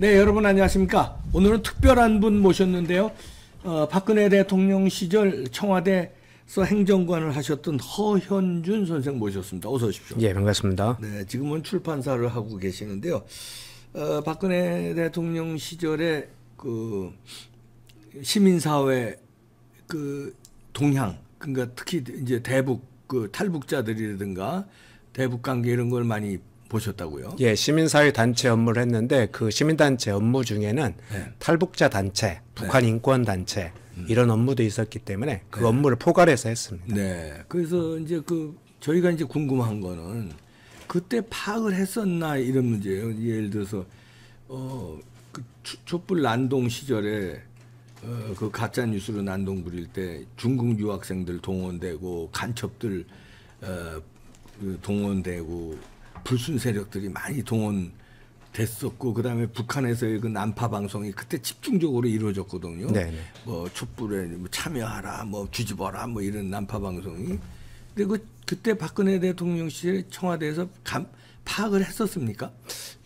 네, 여러분 안녕하십니까. 오늘은 특별한 분 모셨는데요. 어, 박근혜 대통령 시절 청와대에서 행정관을 하셨던 허현준 선생 모셨습니다. 어서 오십시오. 예, 반갑습니다. 네, 지금은 출판사를 하고 계시는데요. 어, 박근혜 대통령 시절에 그 시민사회 그 동향, 그러니까 특히 이제 대북 그 탈북자들이라든가 대북 관계 이런 걸 많이 보셨다고요? 예, 시민사회 단체 업무를 했는데 그 시민단체 업무 중에는 네. 탈북자 단체, 네. 북한 네. 인권 단체 음. 이런 업무도 있었기 때문에 그 네. 업무를 포괄해서 했습니다. 네, 그래서 이제 그 저희가 이제 궁금한 거는 그때 파악을 했었나 이런 문제예요. 예를 들어서 어그 촛불 난동 시절에 어, 그 가짜 뉴스로 난동 부릴 때 중국 유학생들 동원되고 간첩들 어, 그 동원되고 불순 세력들이 많이 동원됐었고 그다음에 북한에서의 그 난파 방송이 그때 집중적으로 이루어졌거든요. 네네. 네. 뭐 촛불에 뭐 참여하라, 뭐 뒤집어라, 뭐 이런 난파 방송이. 근데 그 그때 박근혜 대통령 시절 청와대에서 감, 파악을 했었습니까?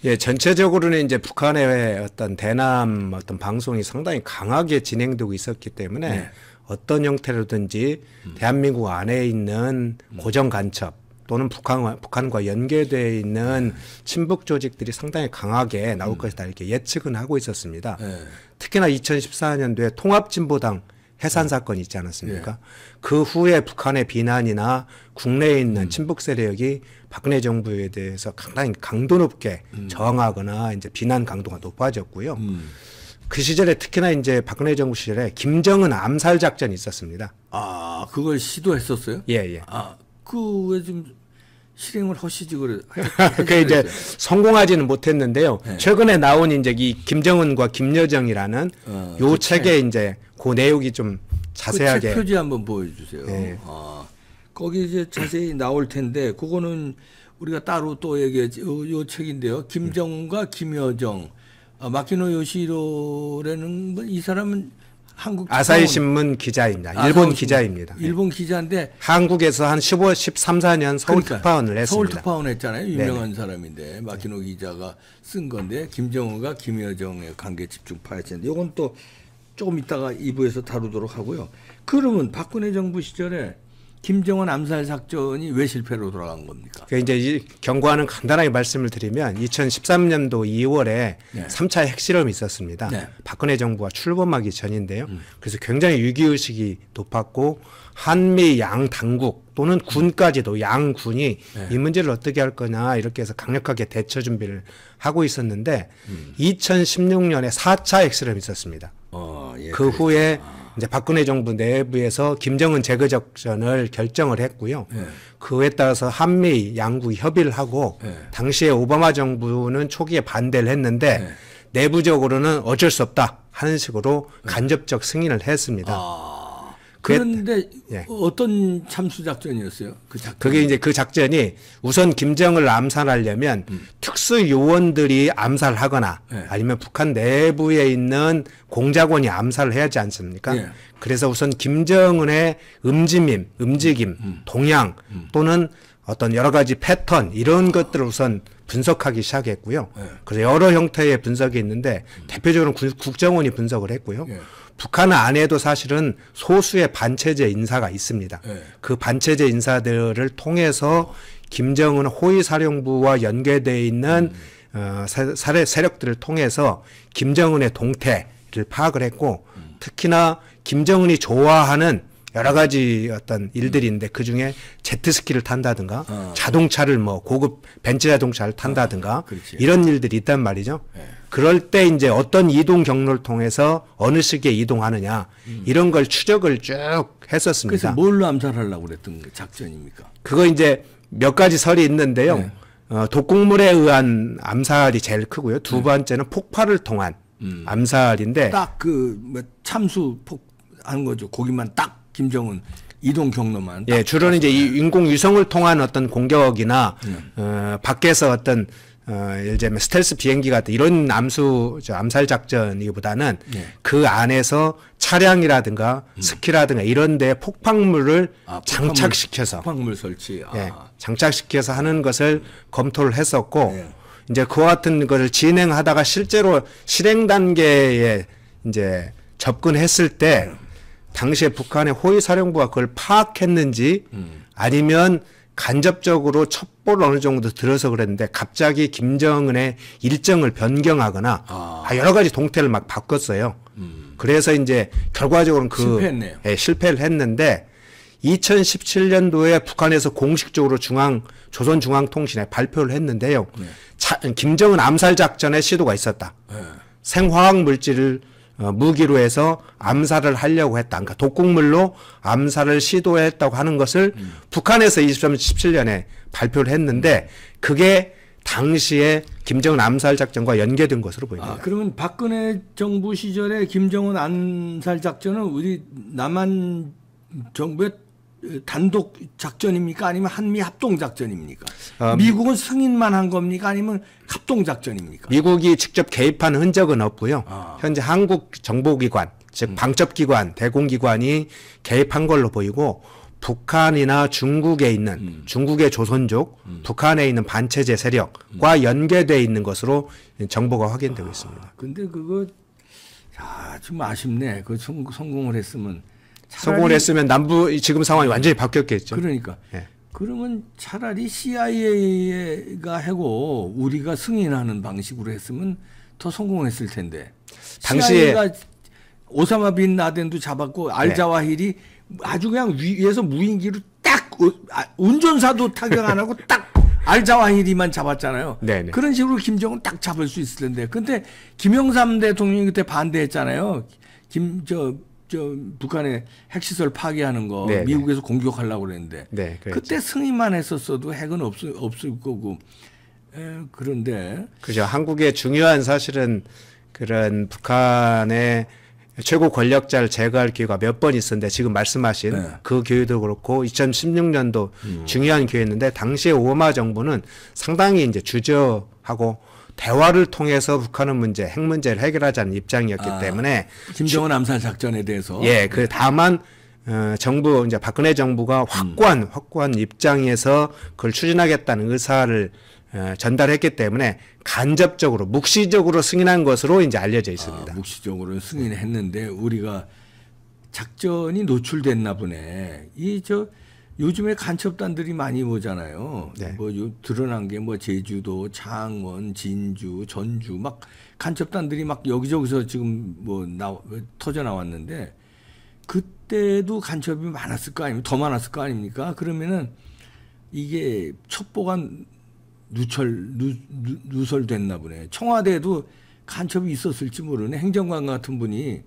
예, 전체적으로는 이제 북한의 어떤 대남 어떤 방송이 상당히 강하게 진행되고 있었기 때문에 네. 어떤 형태로든지 음. 대한민국 안에 있는 고정 간첩 또는 북한과, 북한과 연계되어 있는 친북 조직들이 상당히 강하게 나올 음. 것이다 이렇게 예측은 하고 있었습니다. 네. 특히나 2014년도에 통합진보당 해산 예. 사건이 있지 않았습니까? 네. 그 후에 북한의 비난이나 국내에 있는 음. 친북 세력이 박근혜 정부에 대해서 상당히 강도 높게 음. 저항하거나 이제 비난 강도가 높아졌고요. 음. 그 시절에 특히나 이제 박근혜 정부 시절에 김정은 암살 작전이 있었습니다. 아, 그걸 시도했었어요? 예, 예. 아, 그왜 지금 실행을 하시지 그래. 그 이제 성공하지는 못했는데요. 네. 최근에 나온 이제 이 김정은과 김여정이라는 어, 요그 책에 책. 이제 그 내용이 좀 그 자세하게 그 표지 한번 보여주세요. 네. 아, 거기 이제 자세히 나올 텐데 그거는 우리가 따로 또 얘기했지. 요, 요 책인데요. 김정은과 김여정. 아, 마키노 요시로라는 이 사람은 한국 아사히 신문 기자입니다. 일본 아사 기자입니다. 네. 일본 기자인데 한국에서 한 15, 13, 4년 서울 그러니까, 특파원을 했습니다. 서울 특파원 했잖아요. 유명한 네네. 사람인데 마키노 기자가 쓴 건데 김정은과 김여정의 관계 집중 파헤치는데 이건 또 조금 이따가 2부에서 다루도록 하고요. 그러면 박근혜 정부 시절에 김정은 암살 작전이 왜 실패로 돌아간 겁니까? 그 이제 경고하는 간단하게 말씀을 드리면 2013년도 2월에 네. 3차 핵실험이 있었습니다. 네. 박근혜 정부가 출범하기 전인데요. 음. 그래서 굉장히 위기의식이 높았고 한미 양 당국 또는 군까지도 양군이 네. 이 문제를 어떻게 할 거냐 이렇게 해서 강력하게 대처 준비를 하고 있었는데 음. 2016년에 4차 핵실험이 있었습니다. 어, 예, 그 그렇구나. 후에 이제 박근혜 정부 내부에서 김정은 제거 작전을 결정을 했고요. 네. 그에 따라서 한미 양국 협의를 하고 네. 당시에 오바마 정부는 초기에 반대를 했는데 예. 내부적으로는 어쩔 수 없다 하는 식으로 간접적 승인을 했습니다. 아. 그런데 예. 어떤 참수 작전이었어요? 그 작전. 그게 이제 그 작전이 우선 김정을 암살하려면 음. 특수 요원들이 암살하거나 예. 아니면 북한 내부에 있는 공작원이 암살을 해야지 않습니까? 예. 그래서 우선 김정은의 움직임, 움직임, 음. 동향 음. 또는 어떤 여러 가지 패턴 이런 것들을 우선 분석하기 시작했고요. 예. 그래서 여러 형태의 분석이 있는데 음. 대표적으로 구, 국정원이 분석을 했고요. 예. 북한 안에도 사실은 소수의 반체제 인사가 있습니다. 예. 그 반체제 인사들을 통해서 김정은 호위 사령부와 연계돼 있는 음. 어, 사, 세력들을 통해서 김정은의 동태를 파악을 했고 음. 특히나 김정은이 좋아하는 여러 가지 어떤 일들인데 그 중에 제트스키를 탄다든가 어. 자동차를 뭐 고급 벤츠 자동차를 탄다든가 어. 이런 일들이 있단 말이죠. 네. 그럴 때 이제 어떤 이동 경로를 통해서 어느 시기에 이동하느냐 음. 이런 걸 추적을 쭉 했었습니다. 그래서 뭘로 암살하려고 그랬던 그 작전입니까? 그거 이제 몇 가지 설이 있는데요. 네. 어, 독극물에 의한 암살이 제일 크고요. 두 네. 번째는 폭발을 통한 음. 암살인데 딱그 뭐 참수 폭 하는 거죠. 고기만 딱 김정은 이동 경로만. 예, 주로는 이제 이 인공위성을 통한 어떤 공격이나 음. 어, 밖에서 어떤 어, 예를 들면 스텔스 비행기 같은 이런 암수 저 암살 작전이보다는 예. 네. 그 안에서 차량이라든가 음. 스키라든가 이런데 폭박물을 아, 폭발물, 장착시켜서 폭발물 설치 예, 아. 예, 장착시켜서 하는 것을 검토를 했었고 예. 이제 그와 같은 것을 진행하다가 실제로 실행 단계에 이제 접근했을 때. 음. 당시에 북한의 호위사령부가 그걸 파악했는지 아니면 간접적으로 첩보를 어느 정도 들어서 그랬는데 갑자기 김정은의 일정을 변경하거나 아. 아 여러 가지 동태를 막 바꿨어요. 음. 그래서 이제 결과적으로는 그 실패했네요. 예, 실패를 했는데 2017년도에 북한에서 공식적으로 중앙 조선 중앙통신에 발표를 했는데요. 네. 자, 김정은 암살 작전의 시도가 있었다. 네. 생화학 물질을 어, 무기로 해서 암살을 하려고 했다. 그러니까 독극물로 암살을 시도했다고 하는 것을 음. 북한에서 2317년에 발표를 했는데 음. 그게 당시에 김정은 암살 작전과 연계된 것으로 보입니다. 아, 그러면 박근혜 정부 시절에 김정은 암살 작전은 우리 남한 정부의 단독 작전입니까? 아니면 한미 합동 작전입니까? 음, 미국은 승인만 한 겁니까? 아니면 합동 작전입니까? 미국이 직접 개입한 흔적은 없고요. 아. 현재 한국 정보기관, 즉 음. 방첩기관, 대공기관이 개입한 걸로 보이고 북한이나 중국에 있는 음. 중국의 조선족, 음. 북한에 있는 반체제 세력과 음. 연계돼 있는 것으로 정보가 확인되고 아, 있습니다. 근데 그거 야, 좀 아쉽네. 그 성공을 했으면 성공을 했으면 남부 지금 상황이 완전히 바뀌었겠죠. 그러니까. 네. 그러면 차라리 CIA가 해고 우리가 승인하는 방식으로 했으면 더 성공했을 텐데. 당시에 CIA가 오사마 빈 라덴도 잡았고 알자와힐이 네. 아주 그냥 위에서 무인기로 딱 아, 운전사도 타격 안 하고 딱 알자와히리만 잡았잖아요. 네네. 네. 그런 식으로 김정은 딱 잡을 수 있을 텐데. 근데 김영삼 대통령이 그때 반대했잖아요. 김저 저 북한의 핵시설 파괴하는 거 네, 네. 미국에서 네. 공격하려고 그랬는데 네, 그때 승인만 했었어도 핵은 없을, 없을 거고 에, 그런데 그죠 한국의 중요한 사실은 그런 북한의 최고 권력자를 제거할 기회가 몇 번 있었는데 지금 말씀하신 네. 그 기회도 그렇고 2016년도 음. 중요한 기회였는데 당시에 오바마 정부는 상당히 이제 주저하고 대화를 통해서 북한은 문제, 핵 문제를 해결하자는 입장이었기 아, 때문에 김정은 암살 작전에 대해서 예, 그 네. 다만 어, 정부 이제 박근혜 정부가 음. 확고한 음. 확고한 입장에서 그걸 추진하겠다는 의사를 어, 전달했기 때문에 간접적으로 묵시적으로 승인한 것으로 이제 알려져 있습니다. 아, 묵시적으로 승인했는데 우리가 작전이 노출됐나 보네. 이저 요즘에 간첩단들이 많이 보잖아요 네. 뭐 드러난 게 뭐 제주도, 창원, 진주, 전주 막 간첩단들이 막 여기저기서 지금 뭐 나, 터져 나왔는데 그때도 간첩이 많았을 거아니까더 많았을 거 아닙니까? 그러면은 이게 첩보가 누철 누, 누, 누설됐나 보네. 청와대도 간첩이 있었을지 모르네. 행정관 같은 분이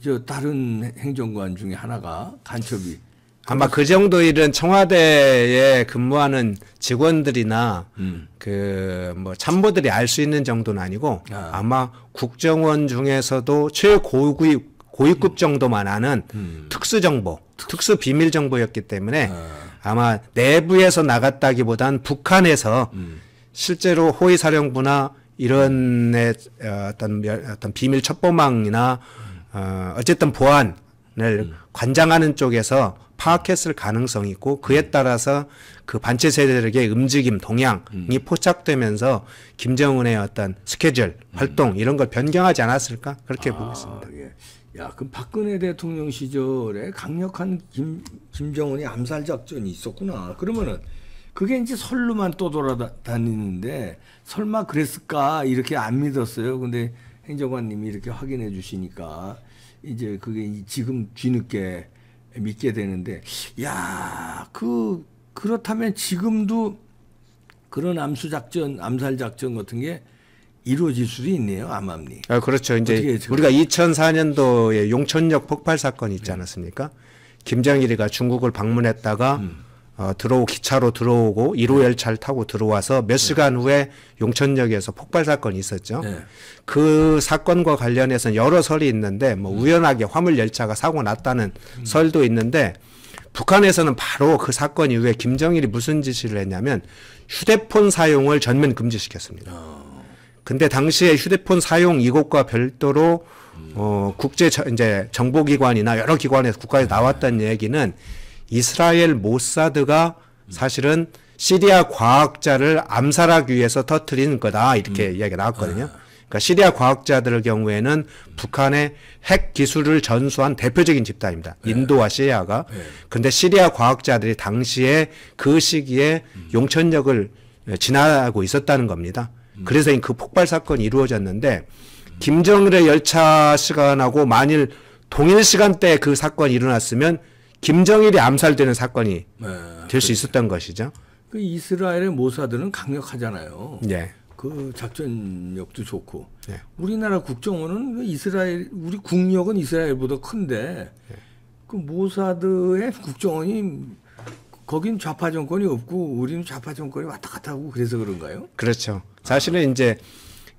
저 다른 행정관 중에 하나가 간첩이 아마 그 정도 일은 청와대에 근무하는 직원들이나 음. 그뭐 참모들이 알 수 있는 정도는 아니고 아. 마 국정원 중에서도 최고위 고위급 음. 정도만 아는 음. 특수 정보, 특수 비밀 정보였기 때문에 아. 마 내부에서 나갔다기보단 북한에서 음. 실제로 호위 사령부나 이런 어, 어떤 어떤 비밀 첩보망이나 음. 어 어쨌든 보안 음. 관장하는 쪽에서 파악했을 가능성이 있고 그에 음. 따라서 그 반체 세력의 움직임 동향이 음. 포착되면서 김정은의 어떤 스케줄 음. 활동 이런 걸 변경하지 않았을까 그렇게 아, 보겠습니다. 예. 야, 그럼 박근혜 대통령 시절에 강력한 김, 김정은이 암살 작전이 있었구나. 그러면은 그게 이제 설로만 또 돌아다니는데 설마 그랬을까 이렇게 안 믿었어요. 근데 행정관님이 이렇게 확인해 주시니까 이제 그게 지금 뒤늦게 믿게 되는데 야 그 그렇다면 지금도 그런 암수 작전 암살 작전 같은 게 이루어질 수도 있네요 암암리. 아 그렇죠. 이제 우리가 2004년도에 용천역 폭발 사건 있지 않았습니까? 김정일이가 중국을 방문했다가 음. 어, 들어오 기차로 들어오고 1호 열차를 타고 들어와서 몇 네. 시간 후에 용천역에서 폭발 사건이 있었죠. 네. 그 사건과 관련해서 여러 설이 있는데 뭐 음. 우연하게 화물 열차가 사고 났다는 음. 설도 있는데 북한에서는 바로 그 사건 이후에 김정일이 무슨 지시를 했냐면 휴대폰 사용을 전면 금지시켰습니다. 아. 근데 당시에 휴대폰 사용 이곳과 별도로 음. 어 국제 저, 이제 정보기관이나 여러 기관에서 국가에서 나왔던 얘기는 이스라엘 모사드가 사실은 시리아 과학자를 암살하기 위해서 터트린 거다 이렇게 음. 이야기가 나왔거든요. 아. 그러니까 시리아 과학자들의 경우에는 북한의 핵 기술을 전수한 대표적인 집단입니다. 네. 인도와 시리아가. 네. 근데 시리아 과학자들이 당시에 그 시기에 음. 용천역을 지나고 있었다는 겁니다. 음. 그래서 그 폭발 사건이 이루어졌는데 음. 김정일의 열차 시간하고 만일 동일 시간대에 그 사건이 일어났으면 김정일이 암살되는 사건이 네, 될수 있었던 것이죠. 그 이스라엘의 모사드는 강력하잖아요. 네. 그 작전력도 좋고 네. 우리나라 국정원은 이스라엘 우리 국력은 이스라엘보다 큰데 네. 그 모사드의 국정원이 거긴 좌파 정권이 없고 우리는 좌파 정권이 왔다 갔다 하고 그래서 그런가요? 그렇죠. 사실은 아. 이제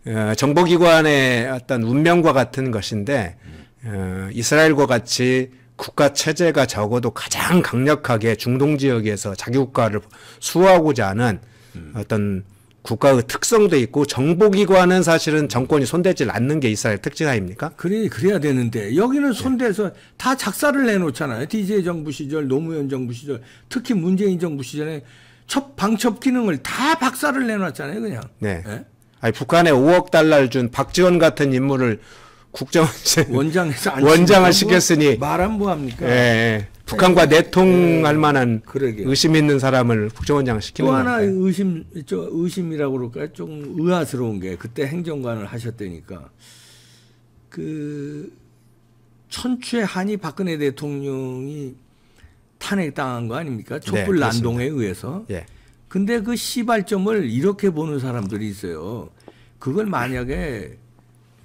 어, 정보기관의 어떤 운명과 같은 것인데 음. 어, 이스라엘과 같이 국가 체제가 적어도 가장 강력하게 중동 지역에서 자기 국가를 수호하고자 하는 음. 어떤 국가의 특성도 있고 정보기관은 사실은 정권이 손대질 않는 게 이스라엘 특징 아닙니까? 그래, 그래야 되는데 여기는 네. 손대서 네. 다 작사를 내놓잖아요. DJ 정부 시절, 노무현 정부 시절, 특히 문재인 정부 시절에 첩, 방첩 기능을 다 박살을 내놨잖아요, 그냥. 네. 네? 아니, 북한에 5억 달러를 준 박지원 같은 인물을 국정원장 원장에서 원장을 시켰으니 말한 뭐 합니까? 예, 예, 북한과 예. 내통할 예, 만한 그러게 의심 있는 사람을 국정원장 시키는 또 하나 건가요? 의심 저 의심이라고 그럴까좀 의아스러운 게 그때 행정관을 하셨다니까 그 천추의 한이 박근혜 대통령이 탄핵당한 거 아닙니까? 네, 촛불 네, 난동에 의해서. 예. 근데 그 시발점을 이렇게 보는 사람들이 있어요. 그걸 만약에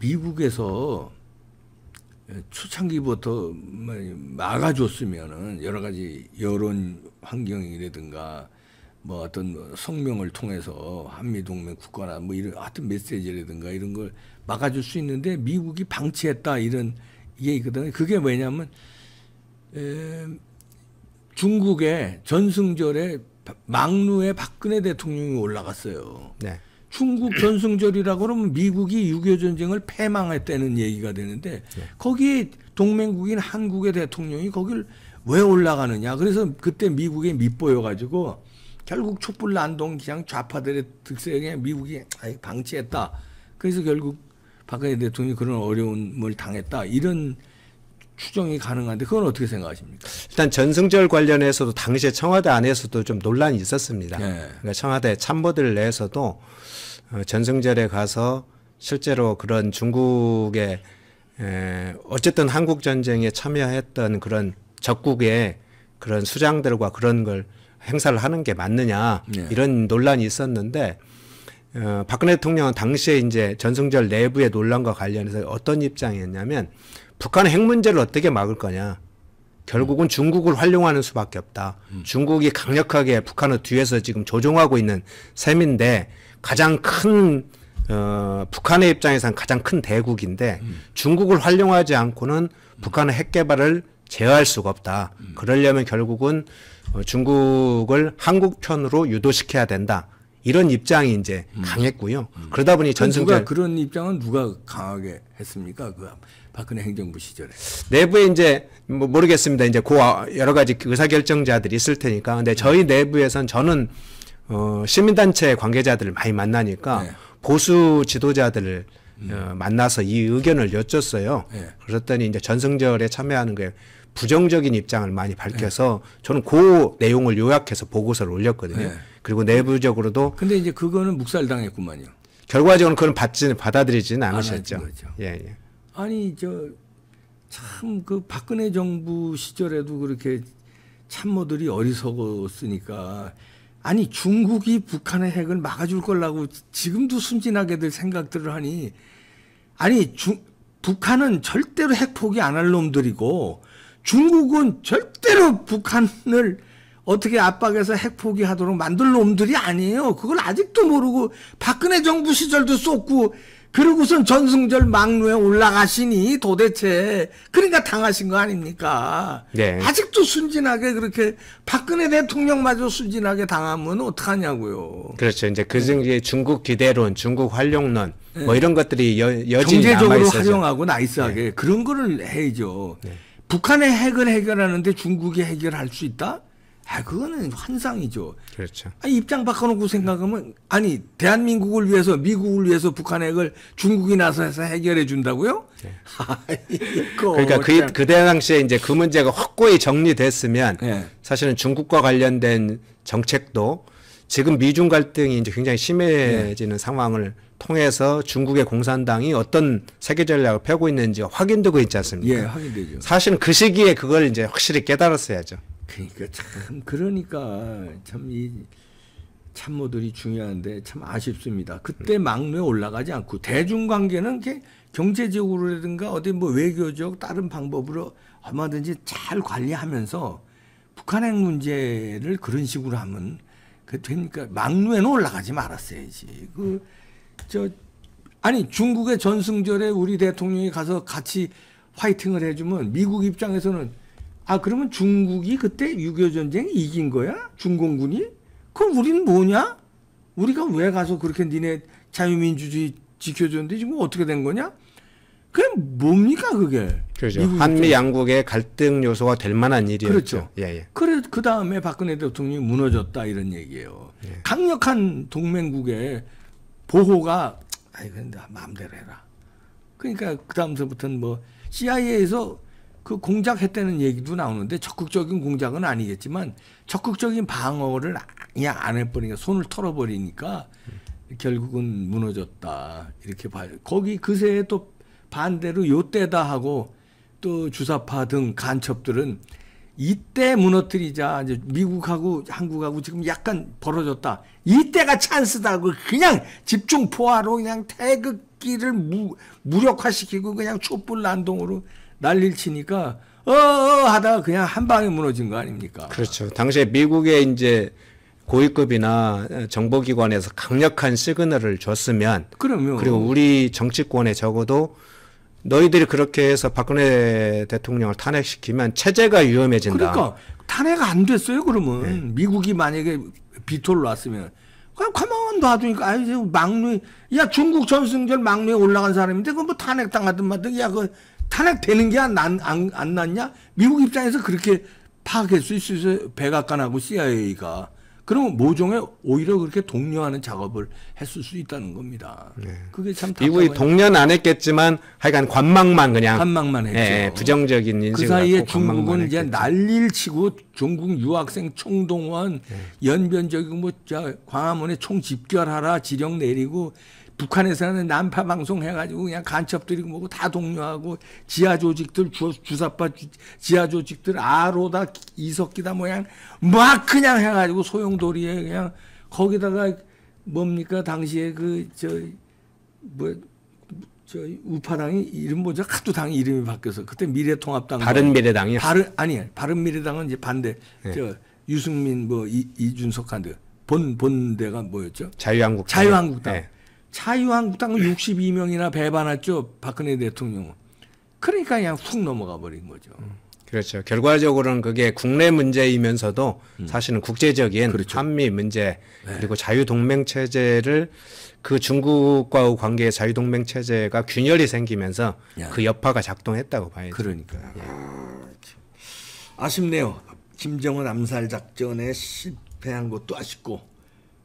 미국에서 초창기부터 막아줬으면은 여러 가지 여론 환경이라든가 뭐 어떤 성명을 통해서 한미동맹 국가나 뭐 이런 하여튼 메시지라든가 이런 걸 막아줄 수 있는데 미국이 방치했다 이런 이게 있거든요. 그게 왜냐면 에, 중국의 전승절에 막루에 박근혜 대통령이 올라갔어요. 네. 중국 전승절이라고 그러면 미국이 6.25 전쟁을 패망했다는 얘기가 되는데 네. 거기에 동맹국인 한국의 대통령이 거길 왜 올라가느냐. 그래서 그때 미국에 밑보여가지고 결국 촛불 난동 기양 좌파들의 특세에 미국이 방치했다. 그래서 결국 박근혜 대통령이 그런 어려움을 당했다. 이런 추정이 가능한데 그건 어떻게 생각하십니까? 일단 전승절 관련해서도 당시에 청와대 안에서도 좀 논란이 있었습니다. 네. 그러니까 청와대 참모들 내에서도 어, 전승절에 가서 실제로 그런 중국의 에, 어쨌든 한국 전쟁에 참여했던 그런 적국의 그런 수장들과 그런 걸 행사를 하는 게 맞느냐 네. 이런 논란이 있었는데 어, 박근혜 대통령은 당시에 이제 전승절 내부의 논란과 관련해서 어떤 입장이었냐면 북한핵 문제를 어떻게 막을 거냐. 결국은 중국을 활용하는 수밖에 없다. 음. 중국이 강력하게 북한을 뒤에서 지금 조종하고 있는 셈인데 가장 큰 어, 북한의 입장에선 가장 큰 대국인데 음. 중국을 활용하지 않고는 북한의 핵 개발을 제어할 수가 없다. 음. 그러려면 결국은 어, 중국을 한국 편으로 유도시켜야 된다. 이런 입장이 이제 음. 강했고요. 음. 그러다 보니 전승 자가 그런 입장은 누가 강하게 했습니까? 그 박근혜 행정부 시절에 내부에 이제 뭐 모르겠습니다. 이제 고 여러 가지 의사결정자들이 있을 테니까 근데 저희 네. 내부에선 저는 어 시민단체 관계자들을 많이 만나니까 네. 보수 지도자들을 음. 어, 만나서 이 의견을 여쭸어요. 네. 그랬더니 이제 전승절에 참여하는 게 부정적인 입장을 많이 밝혀서 네. 저는 그 내용을 요약해서 보고서를 올렸거든요. 네. 그리고 내부적으로도 근데 이제 그거는 묵살당했구만요. 결과적으로 그건 받지 받아들이지는 않으셨죠. 예, 예. 아니 저 참 그 박근혜 정부 시절에도 그렇게 참모들이 어리석었으니까 아니 중국이 북한의 핵을 막아줄 거라고 지금도 순진하게들 생각들을 하니 아니 중, 북한은 절대로 핵 포기 안 할 놈들이고 중국은 절대로 북한을 어떻게 압박해서 핵 포기하도록 만들 놈들이 아니에요. 그걸 아직도 모르고 박근혜 정부 시절도 쏟고 그러고선 전승절 막루에 올라가시니 도대체 그러니까 당하신 거 아닙니까? 네. 아직도 순진하게 그렇게 박근혜 대통령마저 순진하게 당하면 어떡하냐고요. 그렇죠. 이제 그 중에 중국 기대론, 중국 활용론 뭐 네. 뭐 이런 것들이 여, 여전히 경제적으로 활용하고 나이스하게 네. 그런 거를 해야죠. 네. 북한의 핵을 해결하는데 중국이 해결할 수 있다? 아 그거는 환상이죠. 그렇죠. 아니, 입장 바꿔놓고 생각하면 아니 대한민국을 위해서 미국을 위해서 북한 핵을 중국이 나서서 해결해 준다고요? 네. 아, 그러니까 그, 그때 당시에 이제 그 문제가 확고히 정리됐으면 네. 사실은 중국과 관련된 정책도 지금 미중 갈등이 이제 굉장히 심해지는 네. 상황을 통해서 중국의 공산당이 어떤 세계 전략을 펴고 있는지 확인되고 있지 않습니까? 예, 확인되죠. 사실은 그 시기에 그걸 이제 확실히 깨달았어야죠. 그러니까 참 그러니까 참 이 참모들이 중요한데 참 아쉽습니다. 그때 음. 막내 올라가지 않고 대중관계는 이렇게 경제적으로라든가 어디 뭐 외교적 다른 방법으로 얼마든지 잘 관리하면서 북한 핵 문제를 그런 식으로 하면 그 되니까 막루에는 올라가지 말았어야지. 그 저 아니 중국의 전승절에 우리 대통령이 가서 같이 화이팅을 해주면 미국 입장에서는 아 그러면 중국이 그때 6.25 전쟁 이긴 거야? 중공군이? 그럼 우린 뭐냐? 우리가 왜 가서 그렇게 니네 자유민주주의 지켜줬는데 지금 어떻게 된 거냐? 그게 뭡니까 그게? 그렇죠. 한미 양국의 갈등 요소가 될 만한 일이었죠. 그렇죠. 예, 예. 그래 그 다음에 박근혜 대통령이 무너졌다 이런 얘기예요. 예. 강력한 동맹국의 보호가 아이 근데 마음대로 해라. 그러니까 그 다음서부터는 뭐 CIA에서 그 공작했다는 얘기도 나오는데 적극적인 공작은 아니겠지만 적극적인 방어를 그냥 안 해버리니까 손을 털어버리니까 결국은 무너졌다 이렇게 봐요. 거기 그새 또 반대로 요때다 하고 또 주사파 등 간첩들은 이때 무너뜨리자 이제 미국하고 한국하고 지금 약간 벌어졌다 이때가 찬스다고 그냥 집중 포화로 그냥 태극기를 무, 무력화시키고 그냥 촛불 난동으로 난리를 치니까 어, 어 하다가 그냥 한 방에 무너진 거 아닙니까? 그렇죠. 당시에 미국의 이제 고위급이나 정보기관에서 강력한 시그널을 줬으면 그럼요. 그리고 우리 정치권에 적어도 너희들이 그렇게 해서 박근혜 대통령을 탄핵시키면 체제가 위험해진다. 그러니까 탄핵 안 됐어요. 그러면 네. 미국이 만약에 비토를 놨으면 그냥 가만 놔두니까 아유 막내 야 중국 전승절 막내에 올라간 사람인데 그뭐 탄핵 당하든 말든 야그 탄핵되는 게 안, 안, 안 낫냐? 미국 입장에서 그렇게 파악할 수 있어요. 백악관하고 CIA가. 그러면 모종에 오히려 그렇게 독려하는 작업을 했을 수 있다는 겁니다. 네. 그게 참 미국이 독려는 안 했겠지만 하여간 관망만 그냥 관망만 했죠. 네, 부정적인 인식을 그 사이에 중국은 이제 난리를 치고 중국 유학생 총동원 네. 연변적이고뭐 광화문에 총 집결하라 지령 내리고 북한에서는 난파 방송 해가지고 그냥 간첩들이 뭐고 다 동료하고 지하 조직들 주, 주사파 지하 조직들 아로다 이석기다 모양 뭐 막 그냥 해가지고 소용돌이에 그냥 거기다가 뭡니까 당시에 그 저 뭐저 뭐, 우파당이 이름 뭐죠 카투 당이 이름이 바뀌어서 그때 미래통합당 뭐 바른 미래당이요 바른 아니 바른 미래당은 이제 반대 네. 저 유승민 뭐 이, 이준석한테 본 본대가 뭐였죠 자유한국당 자유한국당 네. 자유한국당은 62명이나 배반했죠. 박근혜 대통령 그러니까 그냥 훅 넘어가 버린 거죠. 음. 그렇죠. 결과적으로는 그게 국내 문제이면서도 음. 사실은 국제적인 그렇죠. 한미 문제 네. 그리고 자유동맹 체제를 그 중국과의 관계의 자유동맹 체제가 균열이 생기면서 야. 그 여파가 작동했다고 봐야죠. 그러니까 예. 아, 쉽네요 김정은 암살 작전에 실패한 것도 아쉽고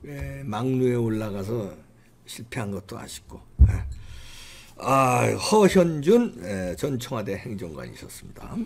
예, 막루에 올라가서 실패한 것도 아쉽고. 예. 아, 허현준 예, 전 청와대 행정관이셨습니다.